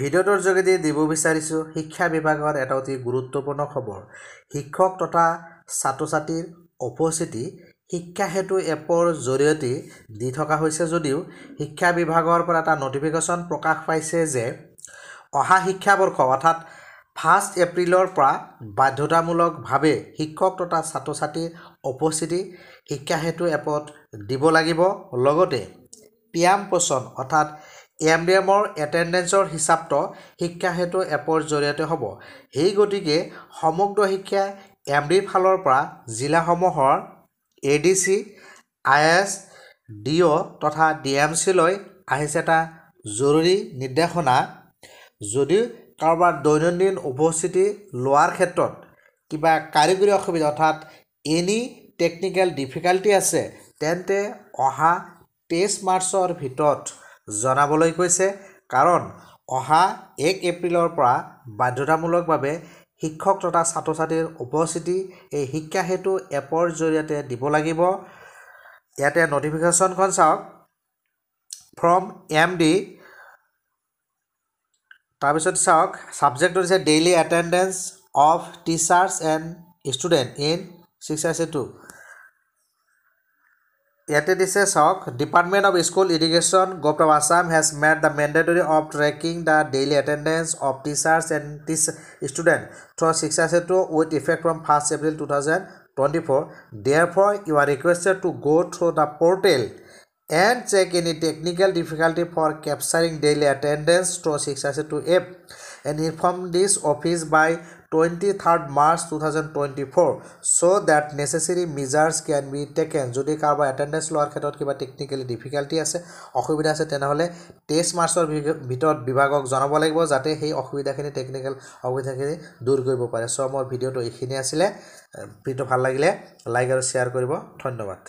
ভিডিঅ'টোৰ যোগেদি দিব বিচাৰিছোঁ শিক্ষা বিভাগৰ এটা অতি গুৰুত্বপূৰ্ণ খবৰ শিক্ষক তথা ছাত্ৰ ছাত্ৰীৰ উপস্থিতি শিক্ষা সেতু এপৰ জৰিয়তে দি থকা হৈছে যদিও শিক্ষা বিভাগৰ পৰা এটা নটিফিকেশ্যন প্ৰকাশ পাইছে যে অহা শিক্ষাবৰ্ষ অৰ্থাৎ ফাৰ্ষ্ট এপ্ৰিলৰ পৰা বাধ্যতামূলকভাৱে শিক্ষক তথা ছাত্ৰ ছাত্ৰীৰ উপস্থিতি শিক্ষা সেতু এপত দিব লাগিব লগতে পিয়াম পোষণ অৰ্থাৎ এম ডি এমৰ এটেণ্ডেঞ্চৰ হিচাপটো শিক্ষাসেতু এপৰ জৰিয়তে হ'ব সেই গতিকে সমগ্ৰ শিক্ষা এম ডিৰ ফালৰ পৰা জিলাসমূহৰ A D C I S D O' তথা ডি এম চিলৈ আহিছে এটা জৰুৰী নিৰ্দেশনা যদি কাৰোবাৰ দৈনন্দিন উপস্থিতি লোৱাৰ ক্ষেত্ৰত কিবা কাৰিকৰী অসুবিধা অৰ্থাৎ এনি টেকনিকেল ডিফিকাল্টি আছে তেন্তে অহা তেইছ মাৰ্চৰ ভিতৰত জনাবলৈ কৈছে কাৰণ অহা এক এপ্ৰিলৰ পৰা বাধ্যতামূলকভাৱে শিক্ষক তথা ছাত্ৰ ছাত্ৰীৰ উপস্থিতি এই শিক্ষা সেতু এপৰ জৰিয়তে দিব লাগিব ইয়াতে ন'টিফিকেশ্যনখন চাওক ফ্ৰম এম ডি তাৰপিছত চাওক ছাবজেক্টটো হৈছে daily attendance of teachers and student in six S A two ইয়াতে দিছে চাওক department of school education gov of Assam has made the mandatory of tracking the daily attendance of teachers and teach student through Shiksha Setu with effect from first April two thousand twenty four therefore you are requested to go' through the portal and check any technical difficulty for capturing daily attendance throw Shiksha Setu app and informed this office by 23rd March 2024 so that necessary measures can be taken jodi karba attendance lower khetot kiba technically difficulty ase okhubida ase tenahole 23 March or bitot bibhagok janabo lagbo jate hei okhubida khini technical okhubida khini dur koribo pare so amor video to ekhini asile video bhal lagile like aro share koribo dhonnobad